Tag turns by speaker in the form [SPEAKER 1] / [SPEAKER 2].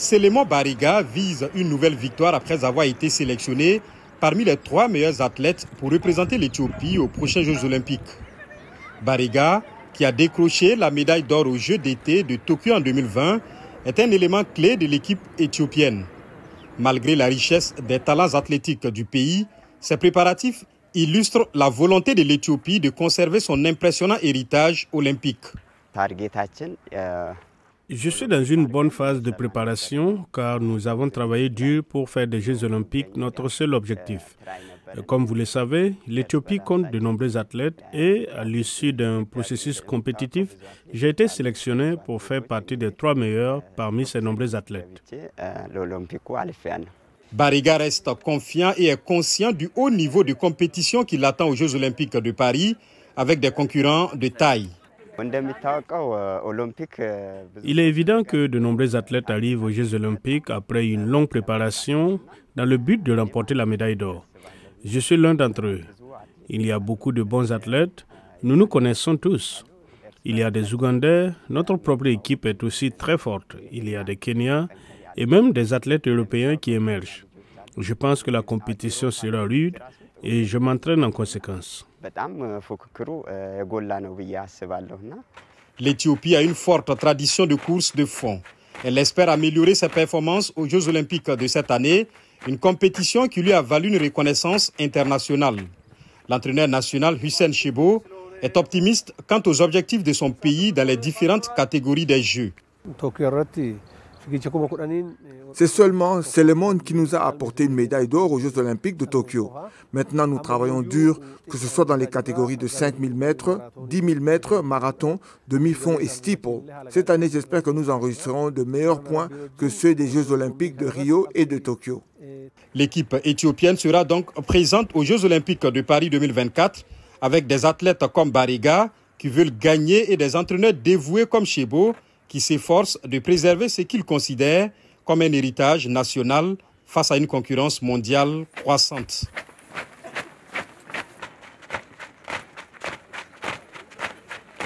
[SPEAKER 1] Célément Bariga vise une nouvelle victoire après avoir été sélectionné parmi les trois meilleurs athlètes pour représenter l'Éthiopie aux prochains Jeux olympiques. Bariga, qui a décroché la médaille d'or aux Jeux d'été de Tokyo en 2020, est un élément clé de l'équipe éthiopienne. Malgré la richesse des talents athlétiques du pays, ces préparatifs illustrent la volonté de l'Éthiopie de conserver son impressionnant héritage olympique.
[SPEAKER 2] Je suis dans une bonne phase de préparation car nous avons travaillé dur pour faire des Jeux olympiques notre seul objectif. Comme vous le savez, l'Éthiopie compte de nombreux athlètes et à l'issue d'un processus compétitif, j'ai été sélectionné pour faire partie des trois meilleurs parmi ces nombreux athlètes.
[SPEAKER 1] Bariga reste confiant et est conscient du haut niveau de compétition qui l'attend aux Jeux olympiques de Paris avec des concurrents de taille.
[SPEAKER 2] Euh, euh, Il est évident que de nombreux athlètes arrivent aux Jeux olympiques après une longue préparation dans le but de remporter la médaille d'or. Je suis l'un d'entre eux. Il y a beaucoup de bons athlètes. Nous nous connaissons tous. Il y a des Ougandais. Notre propre équipe est aussi très forte. Il y a des Kenyans et même des athlètes européens qui émergent. Je pense que la compétition sera rude et je m'entraîne en conséquence.
[SPEAKER 1] Euh, euh, L'Éthiopie a une forte tradition de course de fond. Elle espère améliorer ses performances aux Jeux olympiques de cette année, une compétition qui lui a valu une reconnaissance internationale. L'entraîneur national Hussein Chebo est optimiste
[SPEAKER 3] quant aux objectifs de son pays dans les différentes catégories des Jeux. Eh, c'est seulement, c'est le monde qui nous a apporté une médaille d'or aux Jeux olympiques de Tokyo. Maintenant, nous travaillons dur, que ce soit dans les catégories de 5000 mètres, 10 000 mètres, marathon, demi-fond et steeple. Cette année, j'espère que nous enregistrerons de meilleurs points que ceux des Jeux olympiques de Rio et de Tokyo. L'équipe éthiopienne
[SPEAKER 1] sera donc présente aux Jeux olympiques de Paris 2024 avec des athlètes comme Bariga qui veulent gagner et des entraîneurs dévoués comme Chebo qui s'efforce de préserver ce qu'il considère comme un héritage national face à une concurrence mondiale croissante.